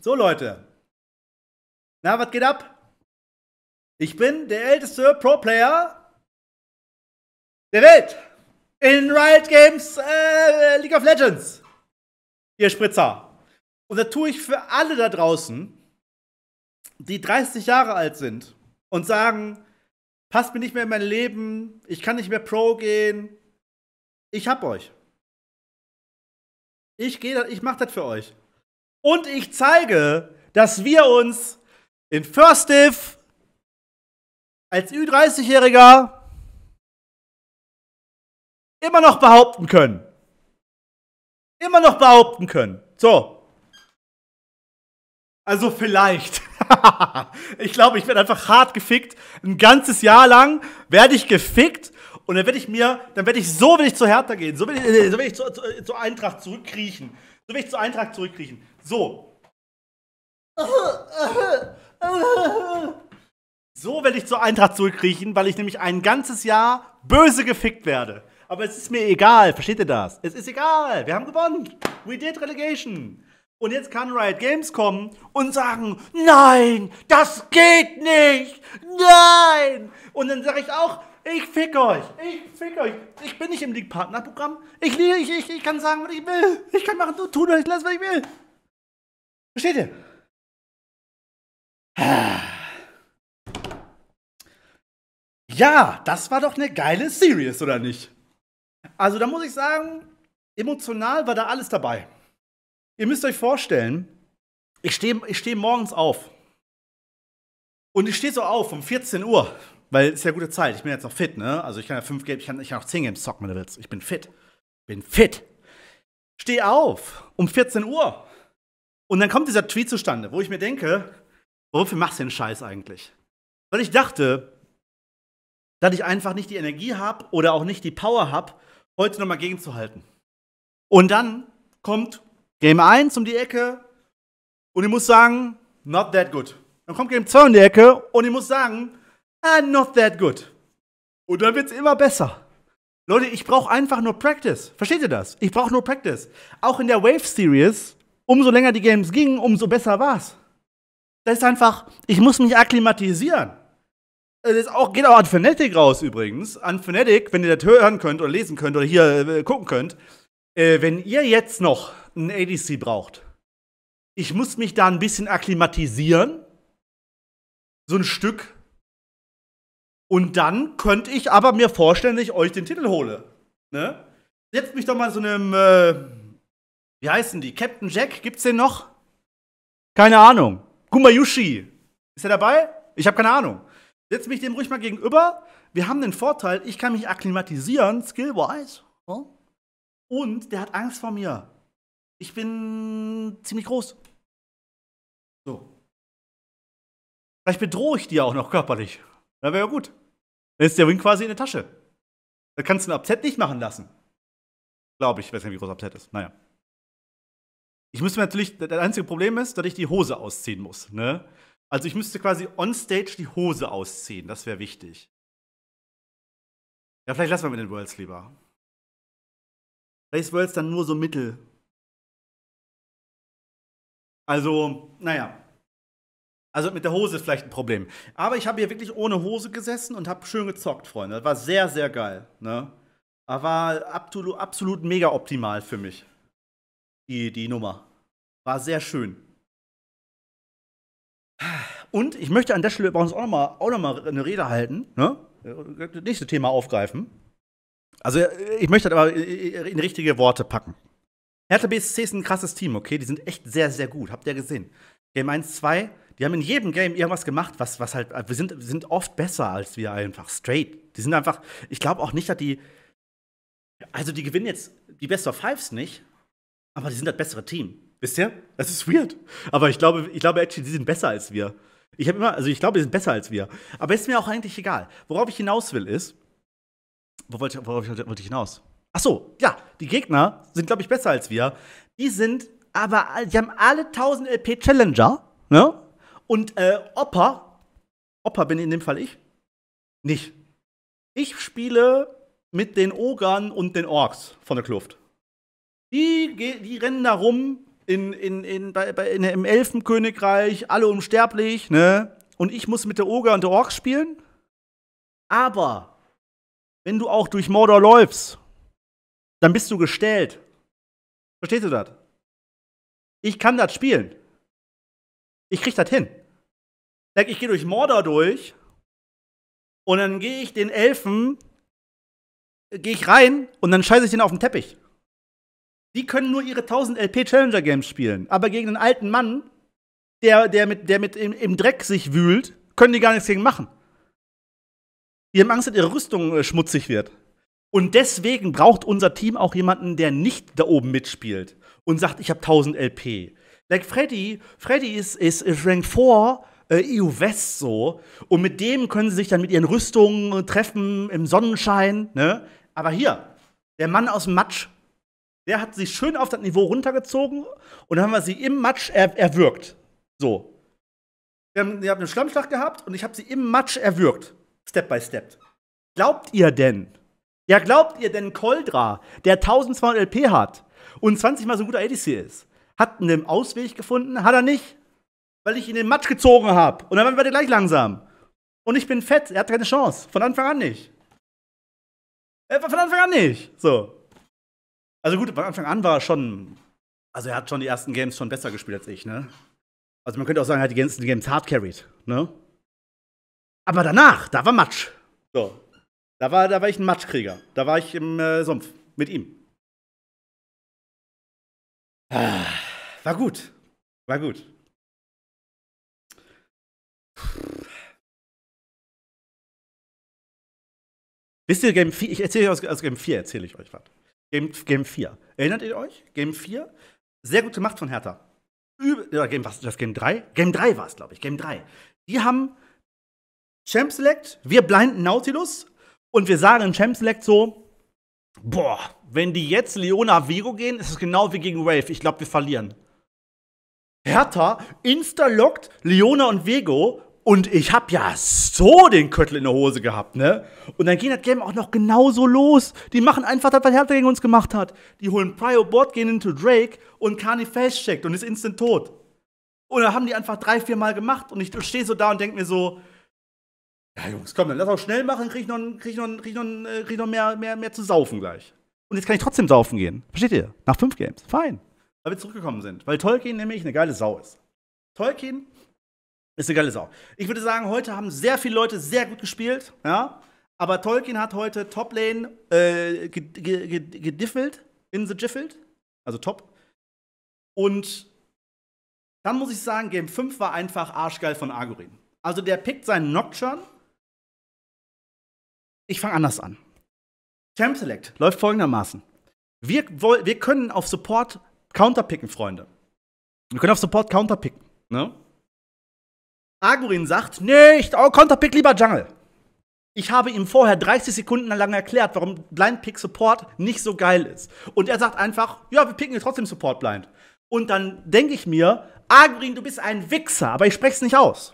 So, Leute. Na, was geht ab? Ich bin der älteste Pro-Player der Welt in Riot Games äh, League of Legends. Ihr Spritzer. Und das tue ich für alle da draußen, die 30 Jahre alt sind und sagen, passt mir nicht mehr in mein Leben, ich kann nicht mehr Pro gehen. Ich hab euch. Ich gehe, ich mach das für euch. Und ich zeige, dass wir uns in First Div als Ü30-Jähriger immer noch behaupten können. Immer noch behaupten können. So. Also vielleicht. ich glaube, ich werde einfach hart gefickt. Ein ganzes Jahr lang werde ich gefickt und dann werde ich mir, dann werde ich so will ich zu Hertha gehen, so will ich, so will ich zu, zu, zu Eintracht zurückkriechen, so will ich zu Eintracht zurückkriechen. So. So werde ich zur Eintracht zurückkriechen, weil ich nämlich ein ganzes Jahr böse gefickt werde. Aber es ist mir egal, versteht ihr das? Es ist egal, wir haben gewonnen. We did relegation. Und jetzt kann Riot Games kommen und sagen, nein, das geht nicht. Nein. Und dann sage ich auch, ich fick euch. Ich fick euch. Ich bin nicht im League-Partner-Programm. Ich, ich, ich, ich kann sagen, was ich will. Ich kann machen, tun, was ich lasse, was ich will. Versteht ihr? Ah. Ja, das war doch eine geile Series, oder nicht? Also da muss ich sagen, emotional war da alles dabei. Ihr müsst euch vorstellen, ich stehe ich steh morgens auf. Und ich stehe so auf um 14 Uhr, weil es ist ja gute Zeit. Ich bin jetzt noch fit, ne? Also ich kann ja fünf Games, ich kann, ich kann auch zehn Games zocken, wenn du willst. Ich bin fit. Bin fit. Steh auf um 14 Uhr. Und dann kommt dieser Tweet zustande, wo ich mir denke, wofür machst du den Scheiß eigentlich? Weil ich dachte, dass ich einfach nicht die Energie habe oder auch nicht die Power habe, heute nochmal gegenzuhalten. Und dann kommt Game 1 um die Ecke und ich muss sagen, not that good. Dann kommt Game 2 um die Ecke und ich muss sagen, ah, not that good. Und dann wird's immer besser. Leute, ich brauche einfach nur Practice. Versteht ihr das? Ich brauche nur Practice. Auch in der Wave Series umso länger die Games gingen, umso besser war's. Das ist einfach, ich muss mich akklimatisieren. Das auch, geht auch an Fnatic raus übrigens. An Fnatic, wenn ihr das hören könnt oder lesen könnt oder hier äh, gucken könnt. Äh, wenn ihr jetzt noch ein ADC braucht, ich muss mich da ein bisschen akklimatisieren. So ein Stück. Und dann könnte ich aber mir vorstellen, dass ich euch den Titel hole. Ne? Setzt mich doch mal so einem. Äh, wie heißen die? Captain Jack? Gibt's den noch? Keine Ahnung. Gumayushi. Ist er dabei? Ich habe keine Ahnung. Setz mich dem ruhig mal gegenüber. Wir haben den Vorteil, ich kann mich akklimatisieren, skill-wise. Und der hat Angst vor mir. Ich bin ziemlich groß. So. Vielleicht bedrohe ich die auch noch körperlich. Dann wäre ja gut. Dann ist der Wing quasi in der Tasche. Da kannst du ein Upset nicht machen lassen. Glaube ich, weiß nicht, wie groß Upset ist. Naja. Ich müsste natürlich, das einzige Problem ist, dass ich die Hose ausziehen muss. Ne? Also ich müsste quasi on stage die Hose ausziehen. Das wäre wichtig. Ja, vielleicht lassen wir mit den Worlds lieber. Vielleicht ist Worlds dann nur so mittel. Also, naja. Also mit der Hose ist vielleicht ein Problem. Aber ich habe hier wirklich ohne Hose gesessen und habe schön gezockt, Freunde. Das war sehr, sehr geil. Ne? Aber war absolut, absolut mega optimal für mich die, die Nummer. War sehr schön. Und ich möchte an der Stelle bei uns auch nochmal noch eine Rede halten, ne? Das äh, nächste Thema aufgreifen. Also, äh, ich möchte das aber äh, in richtige Worte packen. Hertha BSC ist ein krasses Team, okay? Die sind echt sehr, sehr gut. Habt ihr gesehen? Game 1, 2, die haben in jedem Game irgendwas gemacht, was, was halt. Wir sind, sind oft besser als wir einfach. Straight. Die sind einfach. Ich glaube auch nicht, dass die. Also, die gewinnen jetzt die Best of Fives nicht, aber die sind das bessere Team. Wisst ihr? Das ist weird. Aber ich glaube, ich glaube actually, die sind besser als wir. Ich habe immer, also ich glaube, die sind besser als wir. Aber ist mir auch eigentlich egal. Worauf ich hinaus will, ist. Worauf ich, worauf wollte ich hinaus? Ach so, ja, die Gegner sind, glaube ich, besser als wir. Die sind aber, die haben alle 1000 LP Challenger, ne? Und äh, Opa, Opa bin in dem Fall ich, nicht. Ich spiele mit den Ogern und den Orks von der Kluft. Die, die rennen da rum in, in, in, bei, bei, in, im Elfenkönigreich, alle unsterblich, ne? Und ich muss mit der Oger und der Orks spielen. Aber wenn du auch durch Mordor läufst, dann bist du gestellt. Verstehst du das? Ich kann das spielen. Ich krieg das hin. Ich gehe durch Mordor durch und dann gehe ich den Elfen, gehe ich rein und dann scheiße ich den auf den Teppich. Die können nur ihre 1000 LP Challenger Games spielen. Aber gegen einen alten Mann, der, der mit, der mit im, im Dreck sich wühlt, können die gar nichts gegen machen. Die haben Angst, dass ihre Rüstung äh, schmutzig wird. Und deswegen braucht unser Team auch jemanden, der nicht da oben mitspielt und sagt, ich habe 1000 LP. Like Freddy, Freddy ist, ist, ist Rank 4 äh, EU West so. Und mit dem können sie sich dann mit ihren Rüstungen treffen im Sonnenschein. Ne? Aber hier, der Mann aus dem Matsch, der hat sie schön auf das Niveau runtergezogen und dann haben wir sie im Matsch er erwürgt. So. Wir haben, wir haben eine Schlammschlacht gehabt und ich habe sie im Matsch erwürgt. Step by Step. Glaubt ihr denn? Ja, glaubt ihr denn Koldra, der 1200 LP hat und 20 mal so ein guter ADC ist, hat einen Ausweg gefunden? Hat er nicht. Weil ich ihn in den Matsch gezogen habe. Und dann waren wir gleich langsam. Und ich bin fett. Er hat keine Chance. Von Anfang an nicht. Äh, von Anfang an nicht. So. Also gut, von Anfang an war er schon. Also er hat schon die ersten Games schon besser gespielt als ich, ne? Also man könnte auch sagen, er hat die ganzen Games hard carried, ne? Aber danach, da war Matsch. So. Da war, da war ich ein Matschkrieger. Da war ich im äh, Sumpf mit ihm. Ah, war gut. War gut. Wisst ihr, Game 4, ich erzähle euch aus, aus Game 4 erzähle ich euch was. Game, Game 4. Erinnert ihr euch? Game 4? Sehr gut gemacht von Hertha. Übel, oder Game, was, das Game 3? Game 3 war es, glaube ich. Game 3. Die haben Champ Select, wir blinden Nautilus und wir sagen in Champ Select so: Boah, wenn die jetzt Leona Vigo gehen, ist es genau wie gegen Wave. Ich glaube, wir verlieren. Hertha instalockt Leona und Vego und ich hab ja so den Köttel in der Hose gehabt, ne? Und dann geht das Game auch noch genauso los. Die machen einfach das, was Hertha gegen uns gemacht hat. Die holen Pryo Board, gehen into Drake und Kani festcheckt und ist instant tot. Und dann haben die einfach drei, vier Mal gemacht und ich stehe so da und denk mir so, ja Jungs, komm, dann lass auch schnell machen, krieg ich noch, krieg noch, krieg noch, äh, krieg noch mehr, mehr, mehr zu saufen gleich. Und jetzt kann ich trotzdem saufen gehen. Versteht ihr? Nach fünf Games. Fein. Weil wir zurückgekommen sind. Weil Tolkien nämlich eine geile Sau ist. Tolkien ist eine geile Sau. Ich würde sagen, heute haben sehr viele Leute sehr gut gespielt, ja. Aber Tolkien hat heute Toplane äh, gediffelt, in the Jiffelt, also top. Und dann muss ich sagen, Game 5 war einfach arschgeil von Argorin. Also der pickt seinen Nocturne. Ich fange anders an. Champ Select läuft folgendermaßen. Wir, wir können auf Support counterpicken, Freunde. Wir können auf Support counterpicken. Ne? Agurin sagt, nee, ich oh, Counterpick lieber Jungle. Ich habe ihm vorher 30 Sekunden lang erklärt, warum Blind Pick Support nicht so geil ist. Und er sagt einfach, ja, wir picken jetzt trotzdem Support Blind. Und dann denke ich mir, Agurin, du bist ein Wichser, aber ich spreche es nicht aus.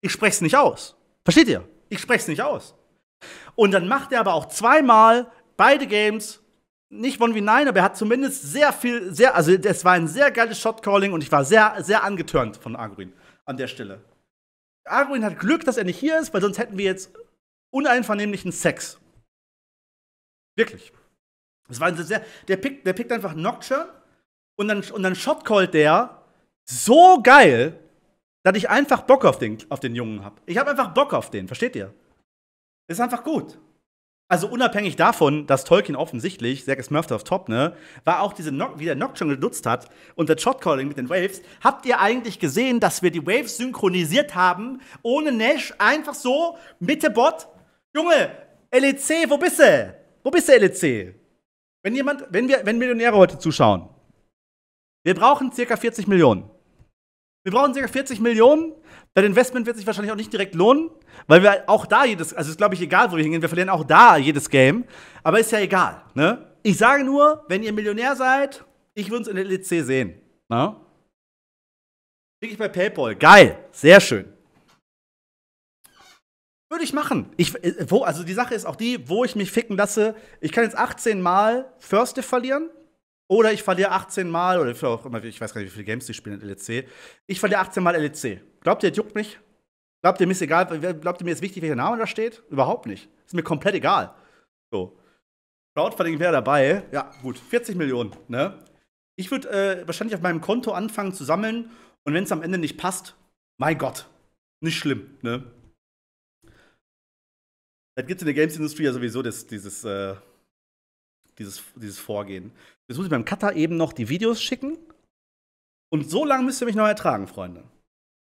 Ich spreche es nicht aus. Versteht ihr? Ich spreche es nicht aus. Und dann macht er aber auch zweimal beide Games nicht von wie nein, aber er hat zumindest sehr viel, sehr, also es war ein sehr geiles Shot Calling und ich war sehr, sehr angeturnt von Agurin an der Stelle. Arwen hat Glück, dass er nicht hier ist, weil sonst hätten wir jetzt uneinvernehmlichen Sex. Wirklich. Das war sehr, der, pickt, der pickt einfach Nocturne und dann, und dann shotcallt der so geil, dass ich einfach Bock auf den, auf den Jungen habe. Ich habe einfach Bock auf den, versteht ihr? Ist einfach gut also unabhängig davon, dass Tolkien offensichtlich, sehr gesmurft auf Top, ne, war auch diese Nock, wie der Nock schon genutzt hat und der Shotcalling mit den Waves. Habt ihr eigentlich gesehen, dass wir die Waves synchronisiert haben, ohne Nash, einfach so, Mitte Bot? Junge, LEC, wo bist du? Wo bist du, LEC? Wenn jemand, wenn wir, wenn Millionäre heute zuschauen, wir brauchen circa 40 Millionen. Wir brauchen ca. 40 Millionen. Das Investment wird sich wahrscheinlich auch nicht direkt lohnen, weil wir auch da jedes, also ist glaube ich egal, wo wir hingehen, wir verlieren auch da jedes Game, aber ist ja egal. Ne? Ich sage nur, wenn ihr Millionär seid, ich würde uns in der LEC sehen. Ne? Krieg ich bei PayPal. Geil, sehr schön. Würde ich machen. Ich, äh, wo, also die Sache ist auch die, wo ich mich ficken lasse. Ich kann jetzt 18 Mal First verlieren, oder ich verliere 18 Mal, oder ich weiß gar nicht, wie viele Games die spielen in LEC. Ich verliere 18 Mal LEC. Glaubt ihr, das juckt mich? Glaubt ihr, mir ist egal, glaubt ihr, mir ist wichtig, welcher Name da steht? Überhaupt nicht. Ist mir komplett egal. So. Crowdfunding wäre dabei. Ja, gut. 40 Millionen, ne? Ich würde äh, wahrscheinlich auf meinem Konto anfangen zu sammeln und wenn es am Ende nicht passt, mein Gott, nicht schlimm, ne? Das gibt es in der Games-Industrie ja sowieso das, dieses, äh, dieses, dieses Vorgehen. Jetzt muss ich beim Cutter eben noch die Videos schicken. Und so lange müsst ihr mich noch ertragen, Freunde.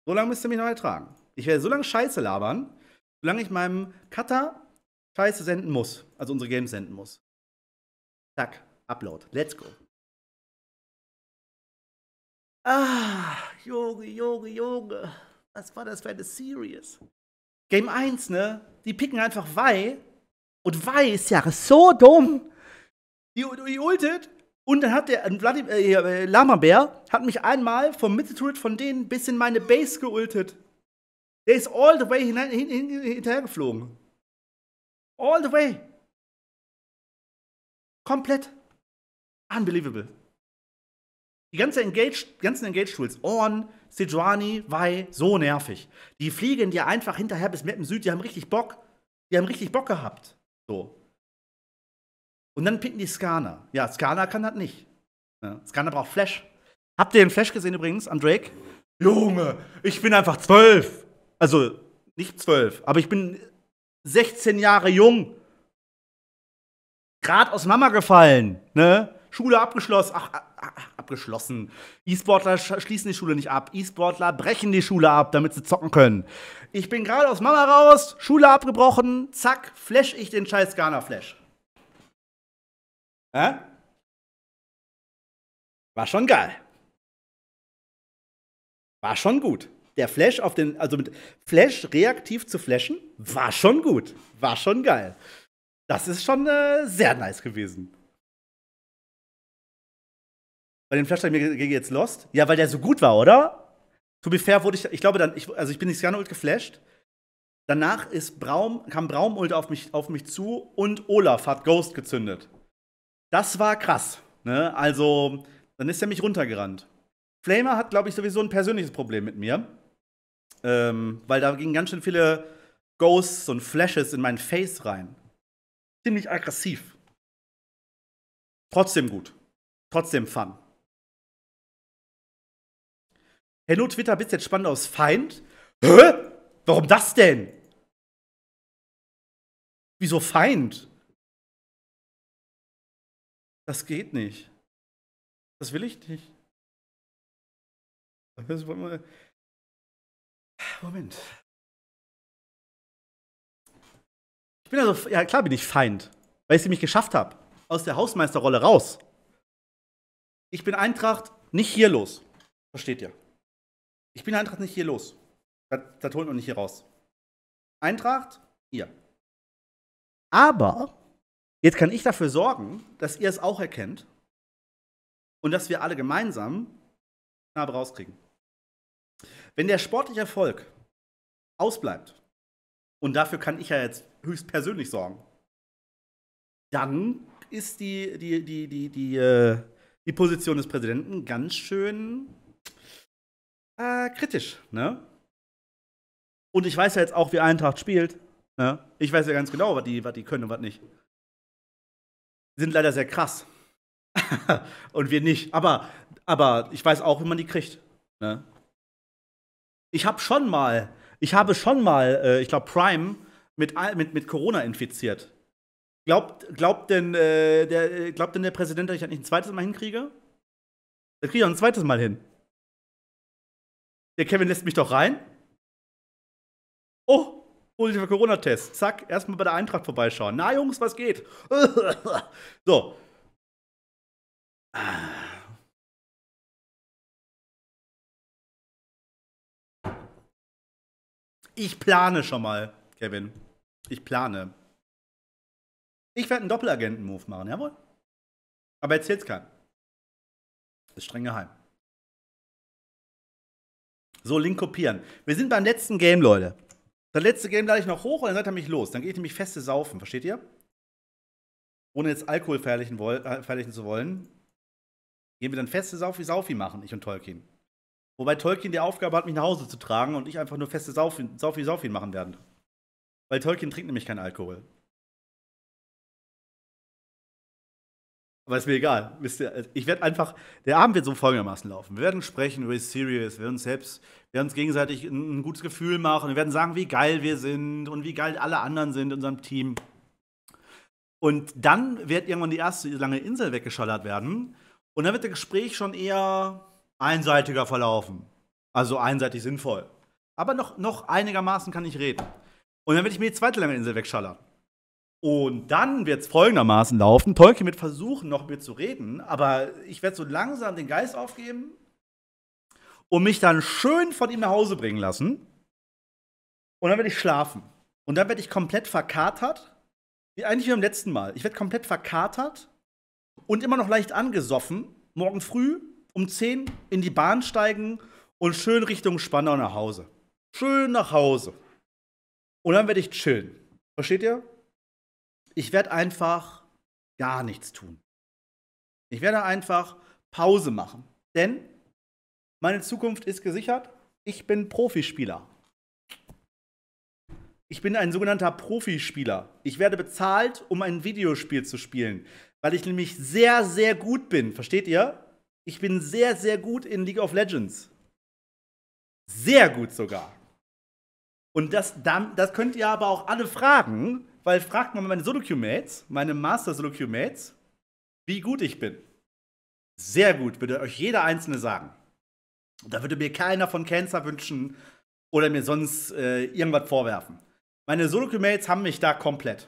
So lange müsst ihr mich noch ertragen. Ich werde so lange Scheiße labern, solange ich meinem Cutter Scheiße senden muss. Also unsere Games senden muss. Zack, Upload. Let's go. Ah, Junge, Junge, Junge. Was war das für eine Series? Game 1, ne? Die picken einfach Wei. Und Wei ist ja so dumm. Die, die ultet und dann hat der Vladim, äh, äh, Lama Bär hat mich einmal vom Mittelturret von denen bis in meine Base geultet. Der ist all the way hinein, hin, hin, hinterhergeflogen. All the way. Komplett. Unbelievable. Die ganze Engage, ganzen Engage-Tools, Orn, Sejuani, Wei, so nervig. Die fliegen dir einfach hinterher bis Mappen Süd, die haben richtig Bock. Die haben richtig Bock gehabt. So. Und dann picken die Skana. Ja, Skana kann das nicht. Ja, Skana braucht Flash. Habt ihr den Flash gesehen übrigens am Drake? Junge, ich bin einfach zwölf. Also nicht zwölf, aber ich bin 16 Jahre jung. Gerade aus Mama gefallen, ne? Schule abgeschlossen. ach ah, ah, ah, abgeschlossen. E-Sportler schließen die Schule nicht ab. E-Sportler brechen die Schule ab, damit sie zocken können. Ich bin gerade aus Mama raus, Schule abgebrochen, zack, flash ich den scheiß Ghana Flash. Ja? War schon geil. War schon gut. Der Flash auf den, also mit Flash reaktiv zu flashen, war schon gut. War schon geil. Das ist schon äh, sehr nice gewesen. Bei dem Flash Flashlight mir jetzt Lost. Ja, weil der so gut war, oder? To be fair wurde ich, ich glaube dann, ich, also ich bin nicht Ult geflasht. Danach ist Braum, kam Braum Ult auf mich, auf mich zu und Olaf hat Ghost gezündet. Das war krass. Ne? Also, dann ist er mich runtergerannt. Flamer hat, glaube ich, sowieso ein persönliches Problem mit mir. Ähm, weil da gingen ganz schön viele Ghosts und Flashes in mein Face rein. Ziemlich aggressiv. Trotzdem gut. Trotzdem fun. Hello Twitter, bist jetzt spannend aus Feind? Hä? Warum das denn? Wieso Feind? Das geht nicht. Das will ich nicht. Das wollen wir. Moment. Ich bin also, ja klar bin ich Feind, weil ich es nämlich geschafft habe. Aus der Hausmeisterrolle raus. Ich bin Eintracht nicht hier los. Versteht ihr? Ich bin Eintracht nicht hier los. Das, das holen wir nicht hier raus. Eintracht, hier. Aber Jetzt kann ich dafür sorgen, dass ihr es auch erkennt und dass wir alle gemeinsam Narbe rauskriegen. Wenn der sportliche Erfolg ausbleibt, und dafür kann ich ja jetzt höchstpersönlich sorgen, dann ist die, die, die, die, die, äh, die Position des Präsidenten ganz schön äh, kritisch. Ne? Und ich weiß ja jetzt auch, wie Eintracht spielt. Ne? Ich weiß ja ganz genau, was die, was die können und was nicht sind leider sehr krass. und wir nicht. Aber, aber ich weiß auch, wie man die kriegt. Ne? Ich habe schon mal, ich habe schon mal, äh, ich glaube, Prime mit, mit, mit Corona infiziert. Glaubt, glaubt, denn, äh, der, äh, glaubt denn der Präsident, dass ich das nicht ein zweites Mal hinkriege? Das kriege ich auch ein zweites Mal hin. Der Kevin lässt mich doch rein. Oh, positiver Corona-Test. Zack, erstmal bei der Eintracht vorbeischauen. Na, Jungs, was geht? so. Ich plane schon mal, Kevin. Ich plane. Ich werde einen Doppelagenten-Move machen, jawohl. Aber erzähl's keinem. Ist streng geheim. So, Link kopieren. Wir sind beim letzten Game, Leute. Das letzte Game lade ich noch hoch und dann seid ihr mich los. Dann gehe ich nämlich feste saufen, versteht ihr? Ohne jetzt Alkohol verherrlichen, äh, verherrlichen zu wollen. Gehen wir dann feste Saufi Saufi machen, ich und Tolkien. Wobei Tolkien die Aufgabe hat, mich nach Hause zu tragen und ich einfach nur feste Saufi Saufi, Saufi machen werde. Weil Tolkien trinkt nämlich keinen Alkohol. Aber ist mir egal. Also ich werde einfach, der Abend wird so folgendermaßen laufen. Wir werden sprechen über Serious, wir werden uns selbst, wir werden uns gegenseitig ein, ein gutes Gefühl machen, wir werden sagen, wie geil wir sind und wie geil alle anderen sind in unserem Team. Und dann wird irgendwann die erste lange Insel weggeschallert werden und dann wird das Gespräch schon eher einseitiger verlaufen. Also einseitig sinnvoll. Aber noch, noch einigermaßen kann ich reden. Und dann werde ich mir die zweite lange Insel wegschallern. Und dann wird es folgendermaßen laufen. Tolkien wird versuchen, noch mit zu reden, aber ich werde so langsam den Geist aufgeben und mich dann schön von ihm nach Hause bringen lassen. Und dann werde ich schlafen. Und dann werde ich komplett verkatert. Wie eigentlich wie beim letzten Mal. Ich werde komplett verkatert und immer noch leicht angesoffen. Morgen früh um 10 in die Bahn steigen und schön Richtung Spandau nach Hause. Schön nach Hause. Und dann werde ich chillen. Versteht ihr? ich werde einfach gar nichts tun. Ich werde einfach Pause machen, denn meine Zukunft ist gesichert. Ich bin Profispieler. Ich bin ein sogenannter Profispieler. Ich werde bezahlt, um ein Videospiel zu spielen, weil ich nämlich sehr, sehr gut bin. Versteht ihr? Ich bin sehr, sehr gut in League of Legends. Sehr gut sogar. Und das, das könnt ihr aber auch alle fragen, weil fragt mal meine Solo-Q-Mates, meine Master-Solo-Q-Mates, wie gut ich bin. Sehr gut, würde euch jeder Einzelne sagen. Da würde mir keiner von Cancer wünschen oder mir sonst äh, irgendwas vorwerfen. Meine Solo-Q-Mates haben mich da komplett.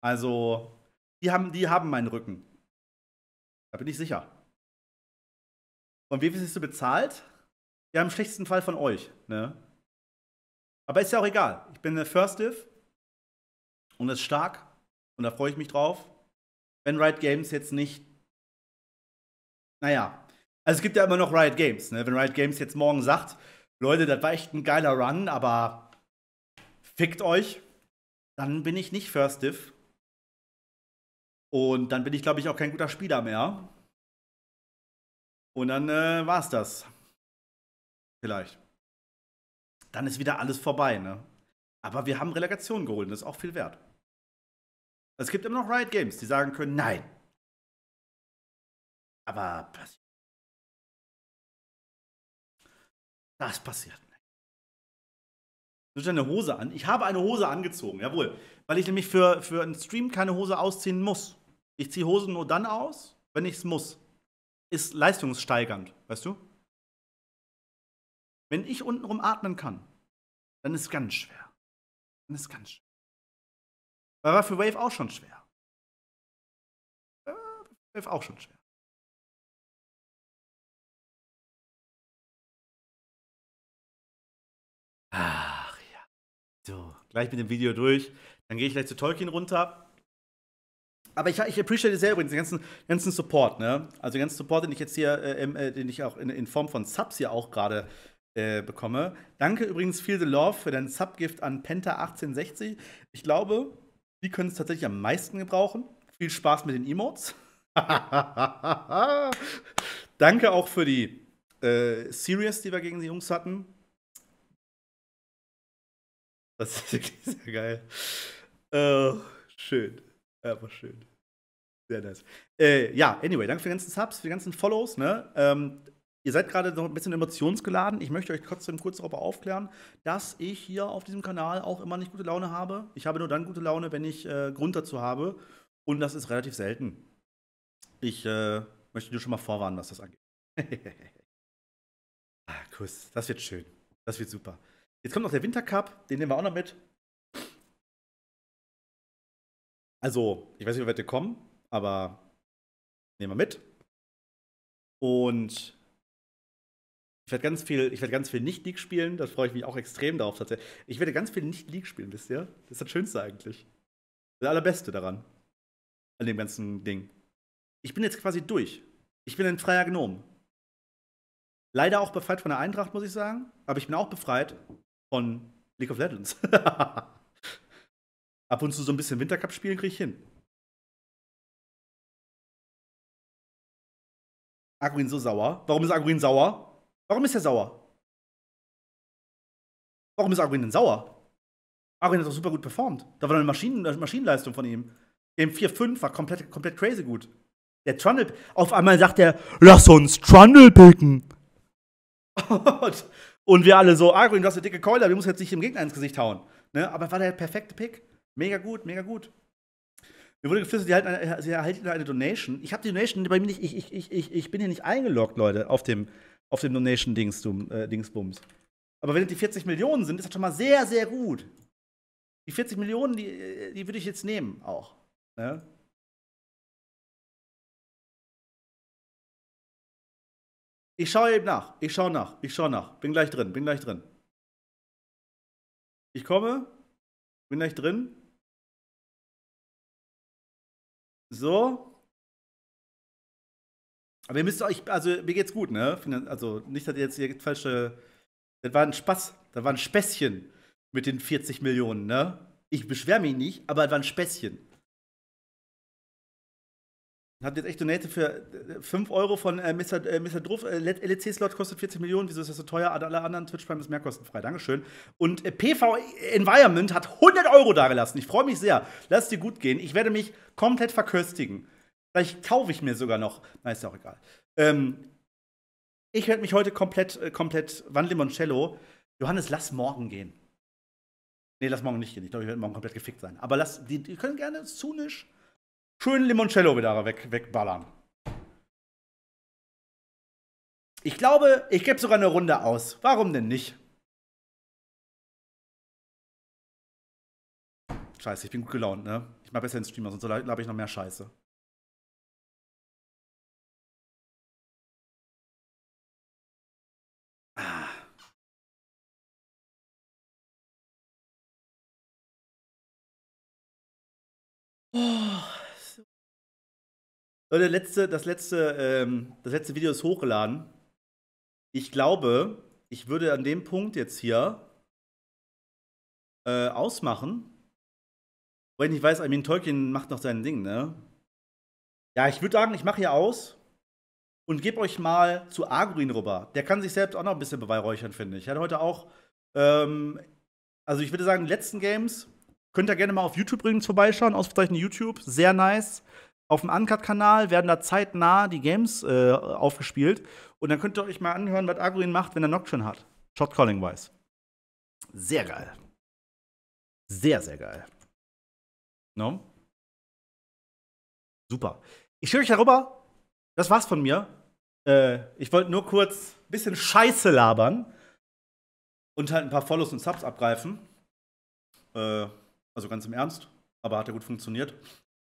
Also, die haben, die haben meinen Rücken. Da bin ich sicher. Und wie viel bist du bezahlt? Ja, im schlechtesten Fall von euch, ne? Aber ist ja auch egal. Ich bin eine First Div und ist stark. Und da freue ich mich drauf. Wenn Riot Games jetzt nicht. Naja. Also es gibt ja immer noch Riot Games. Ne? Wenn Riot Games jetzt morgen sagt, Leute, das war echt ein geiler Run, aber fickt euch, dann bin ich nicht First Div. Und dann bin ich, glaube ich, auch kein guter Spieler mehr. Und dann äh, es das. Vielleicht. Dann ist wieder alles vorbei, ne? Aber wir haben Relegation geholt, das ist auch viel wert. Also, es gibt immer noch Riot Games, die sagen können, nein. Aber passiert. Das passiert nicht. Du hast eine Hose an. Ich habe eine Hose angezogen, jawohl. Weil ich nämlich für, für einen Stream keine Hose ausziehen muss. Ich ziehe Hosen nur dann aus, wenn ich es muss. Ist leistungssteigernd, weißt du? Wenn ich untenrum atmen kann, dann ist es ganz schwer. Dann ist es ganz schwer. Weil war für Wave auch schon schwer. Für äh, Wave auch schon schwer. Ach ja. So, gleich mit dem Video durch. Dann gehe ich gleich zu Tolkien runter. Aber ich, ich appreciate sehr übrigens den ganzen, ganzen Support, ne? Also den ganzen Support, den ich jetzt hier, äh, äh, den ich auch in, in, Form von Subs hier auch gerade äh, bekomme. Danke übrigens Feel the Love für dein Subgift an Penta1860. Ich glaube, die können es tatsächlich am meisten gebrauchen. Viel Spaß mit den Emotes. Danke auch für die äh, Series, die wir gegen die Jungs hatten. Das ist wirklich sehr geil. Oh, schön. Aber schön. Sehr nice. Äh, ja, anyway, danke für die ganzen Subs, für die ganzen Follows. Ne? Ähm, Ihr seid gerade so ein bisschen emotionsgeladen. Ich möchte euch trotzdem kurz darüber aufklären, dass ich hier auf diesem Kanal auch immer nicht gute Laune habe. Ich habe nur dann gute Laune, wenn ich äh, Grund dazu habe. Und das ist relativ selten. Ich äh, möchte dir schon mal vorwarnen, was das angeht. ah, Kuss. Das wird schön. Das wird super. Jetzt kommt noch der Wintercup. Den nehmen wir auch noch mit. Also, ich weiß nicht, wie weit wir kommen, aber nehmen wir mit. Und ich werde ganz viel, ich werde ganz viel Nicht-League spielen, da freue ich mich auch extrem darauf tatsächlich. Ich werde ganz viel Nicht-League spielen, wisst ihr? Das ist das Schönste eigentlich. Das Allerbeste daran. An dem ganzen Ding. Ich bin jetzt quasi durch. Ich bin ein freier Gnom. Leider auch befreit von der Eintracht, muss ich sagen. Aber ich bin auch befreit von League of Legends. Ab und zu so ein bisschen Wintercup spielen kriege ich hin. Arguin so sauer. Warum ist Arguin sauer? Warum ist er sauer? Warum ist Arguin denn sauer? Arguin hat doch super gut performt. Da war eine Maschinen Maschinenleistung von ihm. Game 4-5 war komplett, komplett crazy gut. Der Trundle. Auf einmal sagt er, lass uns Trundle picken. Und wir alle so, Arguin, ah, du hast eine dicke Keule, wir müssen jetzt nicht dem Gegner ins Gesicht hauen. Ne? Aber war der perfekte Pick. Mega gut, mega gut. Mir wurde geflüstert, sie erhalten eine, sie erhalten eine Donation. Ich habe die Donation bei mir nicht, ich, ich, ich, ich bin hier nicht eingeloggt, Leute, auf dem auf dem Donation-Dingsbums. -Dings äh, Aber wenn es die 40 Millionen sind, ist das schon mal sehr, sehr gut. Die 40 Millionen, die, äh, die würde ich jetzt nehmen auch. Ne? Ich schaue eben nach. Ich schaue nach. Ich schaue nach. Bin gleich drin. Bin gleich drin. Ich komme. Bin gleich drin. So. Aber ihr müsst euch, also mir geht's gut, ne? Also nicht, dass ihr jetzt hier falsche. Das war ein Spaß, das war ein Späßchen mit den 40 Millionen, ne? Ich beschwere mich nicht, aber das war ein Späßchen. Habt jetzt echt Donate für 5 äh, Euro von äh, Mr. Äh, Mr. Druff. Äh, LEC-Slot e kostet 40 Millionen. Wieso ist das so teuer? Alle anderen Twitch Prime ist mehr kostenfrei. Dankeschön. Und äh, PV Environment hat 100 Euro dagelassen. Ich freue mich sehr. Lass es dir gut gehen. Ich werde mich komplett verköstigen. Vielleicht kaufe ich mir sogar noch. Na, ist ja auch egal. Ähm, ich werde mich heute komplett, äh, komplett, Van Limoncello. Johannes, lass morgen gehen. Nee, lass morgen nicht gehen. Ich glaube, ich werde morgen komplett gefickt sein. Aber lass, die, die können gerne zunisch schön Limoncello wieder weg, wegballern. Ich glaube, ich gebe sogar eine Runde aus. Warum denn nicht? Scheiße, ich bin gut gelaunt, ne? Ich mache besser den Streamer, sonst habe ich noch mehr Scheiße. Leute, letzte, das, letzte, ähm, das letzte Video ist hochgeladen. Ich glaube, ich würde an dem Punkt jetzt hier äh, ausmachen. Wenn ich weiß, I mean, Tolkien macht noch sein Ding, ne? Ja, ich würde sagen, ich mache hier aus und gebe euch mal zu Arguin rüber. Der kann sich selbst auch noch ein bisschen beweihräuchern, finde ich. Er hat heute auch, ähm, also ich würde sagen, die letzten Games könnt ihr gerne mal auf YouTube übrigens vorbeischauen, ausgezeichnet YouTube, sehr nice. Auf dem Uncut-Kanal werden da zeitnah die Games äh, aufgespielt. Und dann könnt ihr euch mal anhören, was Agurin macht, wenn er Nocturne hat. Shotcalling-wise. Sehr geil. Sehr, sehr geil. No? Super. Ich schicke euch darüber. Das war's von mir. Äh, ich wollte nur kurz ein bisschen Scheiße labern. Und halt ein paar Follows und Subs abgreifen. Äh, also ganz im Ernst. Aber hat ja gut funktioniert.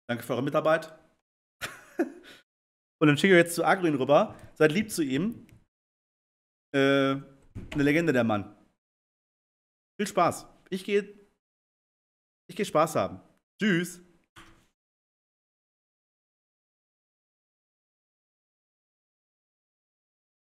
Danke für eure Mitarbeit. und dann schicke ich jetzt zu Agrin rüber. Seid lieb zu ihm. Äh, eine Legende, der Mann. Viel Spaß. Ich gehe. Ich gehe Spaß haben. Tschüss.